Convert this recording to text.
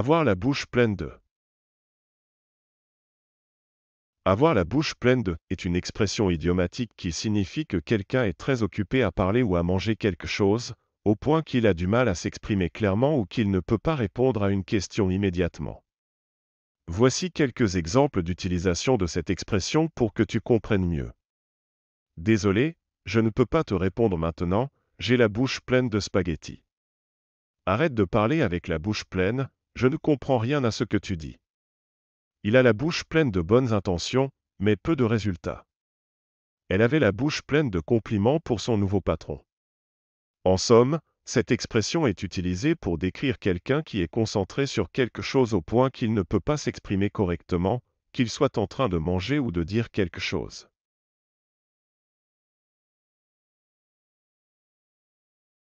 Avoir la bouche pleine de. Avoir la bouche pleine de est une expression idiomatique qui signifie que quelqu'un est très occupé à parler ou à manger quelque chose, au point qu'il a du mal à s'exprimer clairement ou qu'il ne peut pas répondre à une question immédiatement. Voici quelques exemples d'utilisation de cette expression pour que tu comprennes mieux. Désolé, je ne peux pas te répondre maintenant, j'ai la bouche pleine de spaghettis. Arrête de parler avec la bouche pleine, je ne comprends rien à ce que tu dis. Il a la bouche pleine de bonnes intentions, mais peu de résultats. Elle avait la bouche pleine de compliments pour son nouveau patron. En somme, cette expression est utilisée pour décrire quelqu'un qui est concentré sur quelque chose au point qu'il ne peut pas s'exprimer correctement, qu'il soit en train de manger ou de dire quelque chose.